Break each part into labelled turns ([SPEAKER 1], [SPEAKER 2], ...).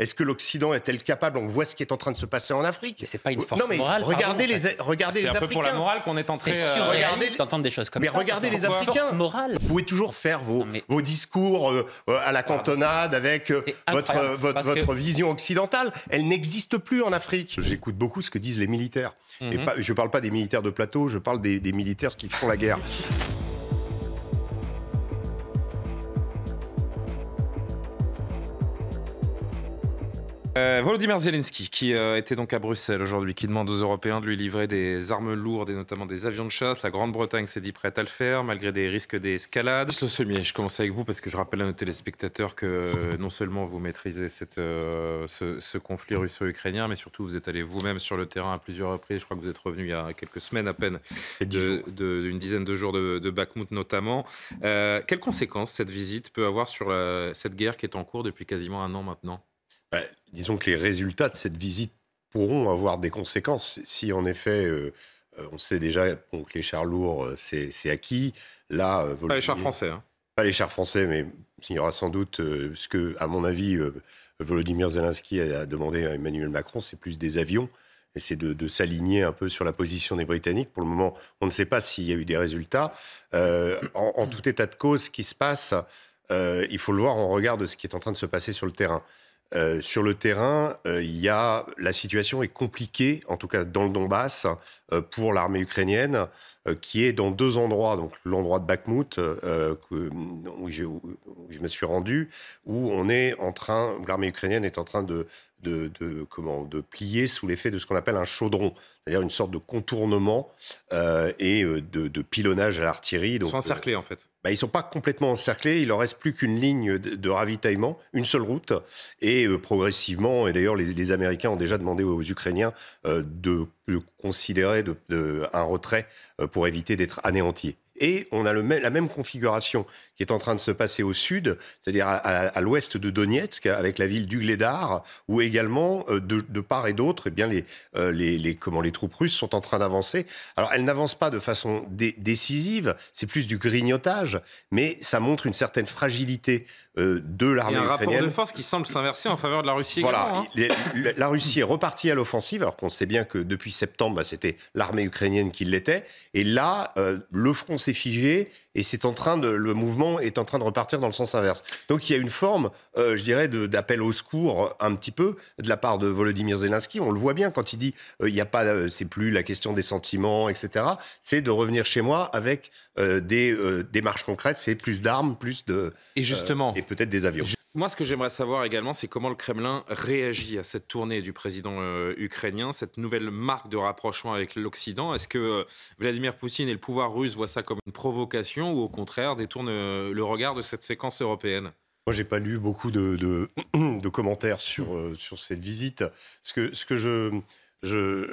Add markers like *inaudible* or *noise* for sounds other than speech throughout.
[SPEAKER 1] Est-ce que l'Occident est-elle capable On voit ce qui est en train de se passer en Afrique. c'est pas une force morale. Regardez les, Africains. regardez c'est un peu pour la morale qu'on est en train euh, d'entendre des choses comme mais ça. Mais regardez les Africains. Vous pouvez toujours faire vos, vos discours euh, euh, à la cantonade avec votre, votre, vision occidentale. Elle n'existe plus en Afrique. J'écoute beaucoup ce que disent les militaires. Mhm. je ne parle pas des militaires de plateau, je parle des, des militaires qui font la guerre.
[SPEAKER 2] Euh, Volodymyr Zelensky, qui euh, était donc à Bruxelles aujourd'hui, qui demande aux Européens de lui livrer des armes lourdes et notamment des avions de chasse. La Grande-Bretagne s'est dit prête à le faire, malgré des risques d'escalade. Le semi, je commence avec vous parce que je rappelle à nos téléspectateurs que euh, non seulement vous maîtrisez ce, conflit russo-ukrainien, mais surtout vous êtes allé vous-même sur le terrain à plusieurs reprises. Je crois que vous êtes revenu il y a quelques semaines à peine, d'une dizaine de jours de, de Bakhmut notamment. quelles conséquences cette visite peut avoir sur cette guerre qui est en cours depuis quasiment un an maintenant
[SPEAKER 1] bah, disons que les résultats de cette visite pourront avoir des conséquences. Si en effet, euh, euh, on sait déjà que les chars lourds, euh, c'est, acquis. Là, pas les chars français. Hein. Pas les chars français, mais il y aura sans doute ce que, à mon avis, Volodymyr Zelensky a demandé à Emmanuel Macron, c'est plus des avions. Et c'est de, s'aligner un peu sur la position des Britanniques. Pour le moment, on ne sait pas s'il y a eu des résultats. en, tout état de cause, ce qui se passe, il faut le voir en regard de ce qui est en train de se passer sur le terrain. Euh, sur le terrain, euh, la situation est compliquée, en tout cas dans le Donbass, euh, pour l'armée ukrainienne, qui est dans deux endroits. Donc l'endroit de Bakhmut, où je, me suis rendu, où on est en train, l'armée ukrainienne est en train de, de, plier sous l'effet de ce qu'on appelle un chaudron, c'est-à-dire une sorte de contournement et de, pilonnage à l'artillerie. Donc, Ils en fait. Bah, ils ne sont pas complètement encerclés. Il leur reste plus qu'une ligne de, ravitaillement, une seule route. Et euh, progressivement, et d'ailleurs, les, Américains ont déjà demandé aux Ukrainiens euh, de, considérer de, un retrait euh, pour éviter d'être anéantis. Et on a la même configuration qui est en train de se passer au sud, c'est-à-dire à, l'ouest de Donetsk, avec la ville d'Ugledar, où également, euh, de, part et d'autre, et eh bien euh, les, comment, les troupes russes sont en train d'avancer. Alors, elles n'avancent pas de façon décisive, c'est plus du grignotage, mais ça montre une certaine fragilité euh, de l'armée ukrainienne. Il y a un rapport de
[SPEAKER 2] force qui semble s'inverser en faveur de la Russie voilà,
[SPEAKER 1] hein. La, Russie est repartie à l'offensive, alors qu'on sait bien que depuis septembre, bah, c'était l'armée ukrainienne qui l'était. Et là, euh, le front s'est figé et c'est en train de, le mouvement est en train de repartir dans le sens inverse. Donc il y a une forme, euh, je dirais, d'appel au secours un petit peu de la part de Volodymyr Zelensky. On le voit bien quand il dit il n'y a pas, c'est plus la question des sentiments, etc. C'est de revenir chez moi avec des démarches concrètes, c'est plus d'armes, plus de. Et justement, peut-être des avions.
[SPEAKER 2] Moi, ce que j'aimerais savoir également, c'est comment le Kremlin réagit à cette tournée du président euh, ukrainien, cette nouvelle marque de rapprochement avec l'Occident. Est-ce que euh, Vladimir Poutine et le pouvoir russe voient ça comme une provocation ou au contraire détournent euh, le regard de cette séquence européenne
[SPEAKER 1] moi, j'ai pas lu beaucoup de, de, *clears throat* commentaires sur, sur cette visite. Ce que, ce que je, je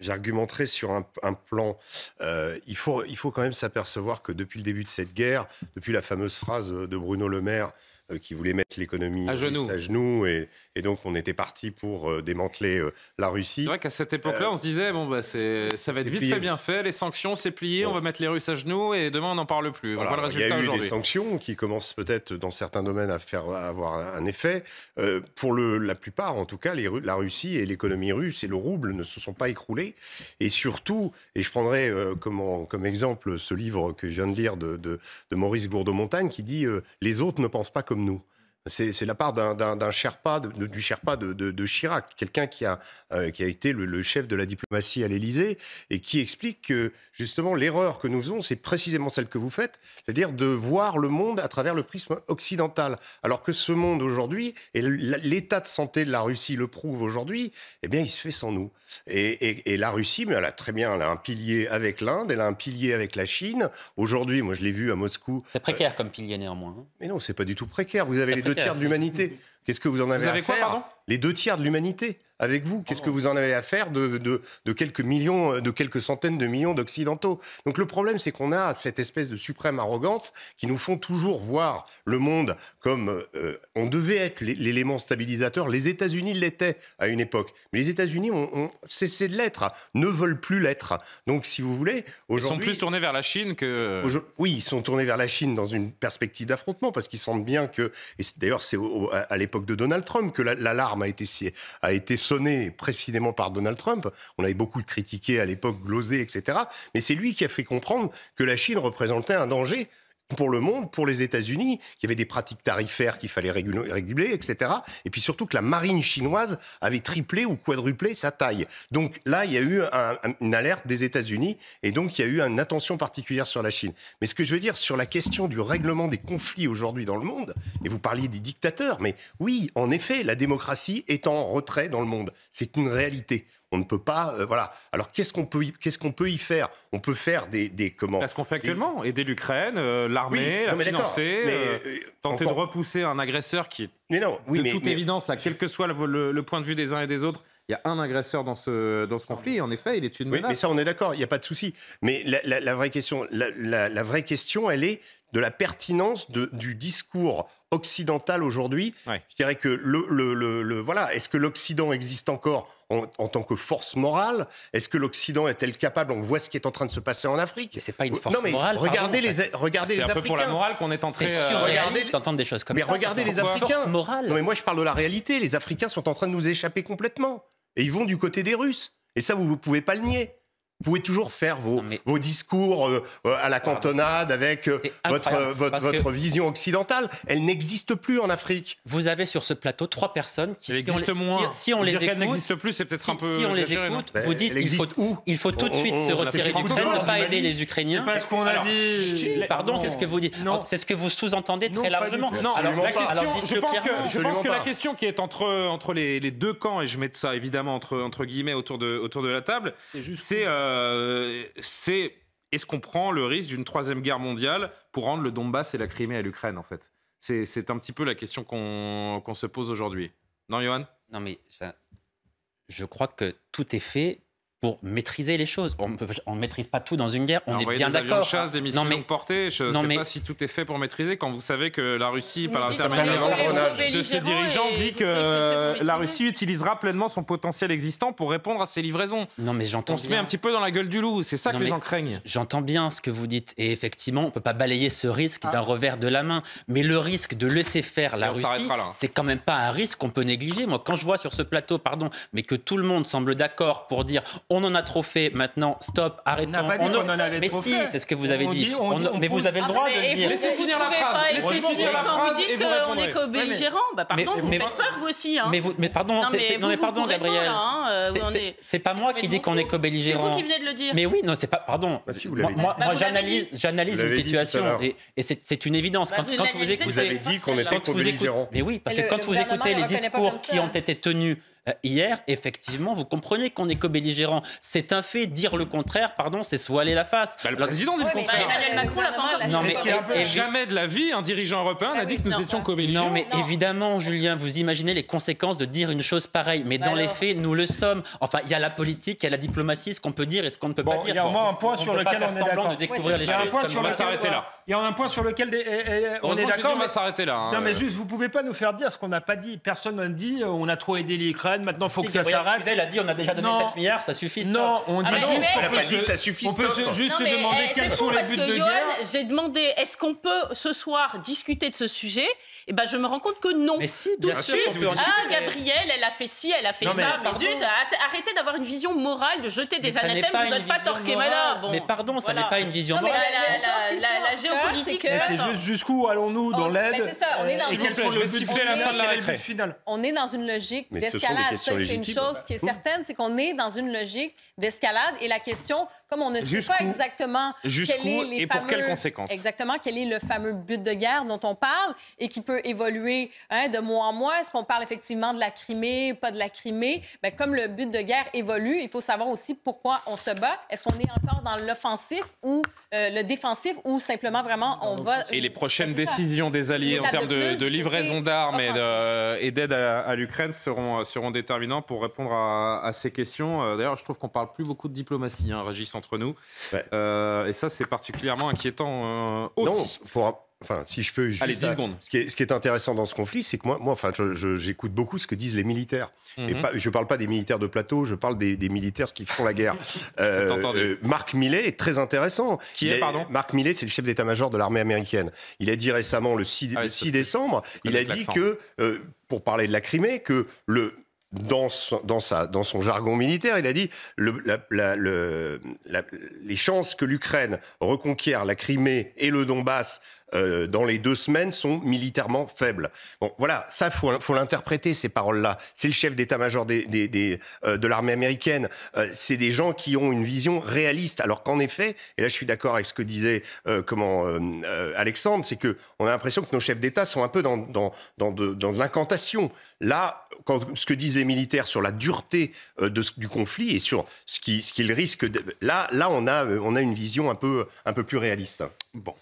[SPEAKER 1] j'argumenterai sur un, plan. Euh, il faut quand même s'apercevoir que depuis le début de cette guerre, depuis la fameuse phrase de Bruno Le Maire euh, qui voulait mettre l'économie à genoux. À genoux et, et, donc, on était parti pour euh, démanteler euh, la Russie. C'est vrai qu'à cette époque-là, on se
[SPEAKER 2] disait bon, bah, ça va être vite fait, bien fait. Les sanctions, c'est plié. On va mettre les Russes à genoux et demain, on n'en parle plus. Voilà, le résultat aujourd'hui. Il y a eu des
[SPEAKER 1] sanctions qui commencent peut-être dans certains domaines à faire avoir un effet. pour le, la plupart, en tout cas, les, la Russie et l'économie russe et le rouble ne se sont pas écroulés. Et surtout, et je prendrai comme, exemple ce livre que je viens de lire de, Maurice Gourdeau-Montagne qui dit Les autres ne pensent pas comme No. nous. C'est la part d'un Sherpa, du Sherpa de, Chirac, quelqu'un qui, euh, qui, a été le, chef de la diplomatie à l'Élysée et qui explique que justement l'erreur que nous faisons, c'est précisément celle que vous faites, c'est-à-dire de voir le monde à travers le prisme occidental. Alors que ce monde aujourd'hui, et l'état de santé de la Russie le prouve aujourd'hui, eh bien il se fait sans nous. Et, la Russie, mais elle a très bien, un pilier avec l'Inde, elle a un pilier avec la Chine. Aujourd'hui, moi je l'ai vu à Moscou. C'est précaire comme pilier néanmoins. Hein. Mais non, c'est pas du tout précaire. Vous avez les matière d'humanité. Qu'est-ce que vous en avez, à faire Les deux tiers de l'humanité avec vous. Qu'est-ce que vous en avez à faire de, de, quelques millions, euh, de quelques centaines de millions d'Occidentaux Donc le problème, c'est qu'on a cette espèce de suprême arrogance qui nous font toujours voir le monde comme euh, euh, on devait être l'élément stabilisateur. Les États-Unis l'étaient à une époque, mais les États-Unis ont, ont, cessé de l'être, ne veulent plus l'être. Donc si vous voulez, aujourd'hui, ils sont plus
[SPEAKER 2] tournés vers la Chine que.
[SPEAKER 1] Oui, ils sont tournés vers la Chine dans une perspective d'affrontement parce qu'ils sentent bien que, et d'ailleurs, c'est à l'époque de Donald Trump que l'alarme a été, a été sonnée précisément par Donald Trump. On avait beaucoup critiqué à l'époque Glosé, etc. Mais c'est lui qui a fait comprendre que la Chine représentait un danger pour le monde, pour les États-Unis, il y avait des pratiques tarifaires qu'il fallait réguler, etc. Et puis surtout que la marine chinoise avait triplé ou quadruplé sa taille. Donc là, il y a eu une alerte des États-Unis et donc il y a eu une attention particulière sur la Chine. Mais ce que je veux dire sur la question du règlement des conflits aujourd'hui dans le monde, et vous parliez des dictateurs, mais oui, en effet, la démocratie est en retrait dans le monde. C'est une réalité. On ne peut pas, euh, voilà. Alors qu'est-ce qu'on peut, qu'est-ce qu'on peut y faire On peut faire des, des comment ce qu'on fait actuellement,
[SPEAKER 2] aider l'Ukraine, euh, l'armée, la financer, euh, tenter de repousser un agresseur qui non, oui, de toute évidence là, quel que soit le, point de vue des uns et des autres. Il y a un agresseur dans ce, dans ce conflit, en
[SPEAKER 1] effet, il est une menace. mais ça, on est d'accord, il n'y a pas de souci. Mais la, vraie question, la, vraie question, elle est de la pertinence du discours Occidental aujourd'hui. Je dirais que le, le, le, voilà, est-ce que l'Occident existe encore en, tant que force morale Est-ce que l'Occident est-elle capable On voit ce qui est en train de se passer en Afrique. c'est pas une force non, morale, Regardez les, regardez les Africains. C'est pour la morale qu'on est en train euh, d'entendre des choses comme mais ça. Mais regardez les Africains. Morale. Non, mais moi je parle de la réalité. Les Africains sont en train de nous échapper complètement, et ils vont du côté des Russes. Et ça, vous ne pouvez pas le nier. Vous pouvez toujours faire vos, discours euh, euh, à la cantonade avec euh, votre, votre, votre vision occidentale. Elle n'existe plus en Afrique.
[SPEAKER 3] Vous avez sur ce plateau trois personnes qui si on, moins. Si, on, les écoute, n'existe plus, c'est peut-être un peu. Si on les écoute, vous dites il faut, il faut tout de suite se retirer d'Ukraine, ne pas aider les Ukrainiens. C'est pas qu'on a dit. Pardon, c'est ce que vous dites. C'est ce que vous sous-entendez très largement. Non, alors je pense que la
[SPEAKER 2] question qui est entre les deux camps et je mets ça évidemment entre guillemets autour de autour de la table, c'est euh, c'est est-ce qu'on prend le risque d'une troisième guerre mondiale pour rendre le Donbass et la Crimée à l'Ukraine, en fait C'est un petit peu la question qu'on se pose aujourd'hui. Non, Johan Non, mais je crois que tout est fait pour
[SPEAKER 3] maîtriser les choses. On, ne maîtrise pas tout dans une guerre, on est bien d'accord. chasse, des missiles non, mais,
[SPEAKER 2] je ne sais pas si tout est fait pour maîtriser quand vous savez que la Russie, par l'intermédiaire de ses dirigeants, dit que la Russie utilisera pleinement son potentiel existant pour répondre à ses livraisons. Non
[SPEAKER 3] mais j'entends On se met un petit
[SPEAKER 2] peu dans la gueule du loup, c'est ça que les gens
[SPEAKER 3] craignent. J'entends bien ce que vous dites et effectivement, on ne peut pas balayer ce risque ah. d'un revers de la main, mais le risque de laisser faire la Russie, c'est quand même pas un risque qu'on peut négliger. Moi, quand je vois sur ce plateau, pardon, mais que tout le monde semble d'accord pour dire on en a trop fait, maintenant, stop, arrêtons. On, pas dit en avait mais si, c'est ce que vous avez dit. mais vous avez le droit de le dire. Laissez dire la phrase. Laissez la phrase. Quand vous dites qu'on est co belligérants bah, pardon, vous faites peur vous aussi. Hein. Mais pardon, non mais pardon Gabriel. Hein, euh, c'est pas moi qui dis qu'on est co belligérants C'est vous qui venez de le dire. Mais oui, non, c'est pas pardon. Bah, moi bah, j'analyse une situation et c'est une évidence quand vous Vous avez dit qu'on était co belligérants Mais oui, parce que quand vous écoutez les discours qui ont été tenus euh, hier, effectivement, vous comprenez qu'on est co-belligérant. C'est un fait. Dire le contraire, pardon, c'est se voiler la face. Bah, le président dit le contraire. Emmanuel euh, Macron l'a pas et, jamais de la vie, un dirigeant européen ah n'a dit que nous étions co-belligérants. Non, mais évidemment, Julien, vous imaginez les conséquences de dire une chose pareille. Mais bah dans les faits, nous le sommes. Enfin, il y a la politique, il y a la diplomatie, ce qu'on peut dire et ce qu'on ne peut pas dire. Il y a au moins un point sur lequel on est d'accord. On va s'arrêter là. Il y a un point sur lequel eh, eh, on est d'accord. On va s'arrêter là. Hein. Non, mais juste, vous pouvez pas nous faire dire ce qu'on n'a pas dit. Personne n'a dit euh, on a trop aidé l'Ukraine maintenant, il faut que ça s'arrête. Elle a dit on a déjà donné 7 milliards, ça suffit. Non, on ah, dit ça suffit. On peut juste se demander eh, quels sont les buts de guerre. J'ai demandé est-ce qu'on peut ce soir discuter de ce sujet Et eh ben je me rends compte que non. Mais si, bien sûr. Ah, Gabrielle, elle a fait ci, elle a fait ça. Mais zut, arrêtez d'avoir une vision morale de jeter des anathèmes. Vous n'êtes pas Torquemada. Mais pardon, ça n'est pas une vision morale. La géopolitique, c'est euh,
[SPEAKER 1] juste jusqu'où allons-nous dans oh, l'aide C'est ça, on est dans
[SPEAKER 3] une logique d'escalade c'est une chose bah, qui est certaine, c'est qu'on est dans une logique d'escalade et la question, comme on ne sait pas exactement quel est les et pour quelles conséquences. Exactement, quel est le fameux but de guerre dont on parle et qui peut évoluer hein, de mois en mois. Est-ce qu'on parle effectivement de la Crimée, ou pas de la Crimée? Ben, comme le but de guerre évolue, il faut savoir aussi pourquoi on se bat. Est-ce qu'on est encore dans l'offensif ou euh, le défensif ou simplement vraiment
[SPEAKER 2] on va... Et les prochaines ben, décisions des Alliés en termes de, livraison d'armes et d'aide à, l'Ukraine seront déterminant pour répondre à, ces questions. Euh, d'ailleurs, je trouve qu'on parle plus beaucoup de diplomatie, hein, Régis, entre nous. Euh, et ça, c'est particulièrement inquiétant euh, aussi.
[SPEAKER 1] Non, pour, enfin, si je peux. Allez, secondes. Ce qui, est, intéressant dans ce conflit, c'est que moi, moi enfin, j'écoute beaucoup ce que disent les militaires. Et mhm. pas, je ne parle pas des militaires de plateau, je parle des, militaires qui font la guerre. *laughs* Marc Millet est très intéressant. Qui est, pardon Marc Millet, c'est le chef d'état-major de l'armée américaine. Il a dit récemment, le 6, ah décembre, il a dit que, pour parler de la Crimée, que le dans son, dans, sa, dans son jargon militaire, il a dit le, le, les chances que l'Ukraine reconquiert la Crimée et le Donbass euh, dans les deux semaines sont militairement faibles. Bon, voilà, ça faut, faut l'interpréter ces paroles-là. C'est le chef d'état-major des, euh, de l'armée américaine. Euh, c'est des gens qui ont une vision réaliste. Alors qu'en effet, et là je suis d'accord avec ce que disait comment Alexandre, c'est que on a l'impression que nos chefs d'État sont un peu dans, dans, dans de, dans de l'incantation. Là, quand, ce que disent les militaires sur la dureté euh, du conflit et sur ce qu'ils risquent... Là, là on, a, euh, on a une vision un peu, un peu plus réaliste. Bon,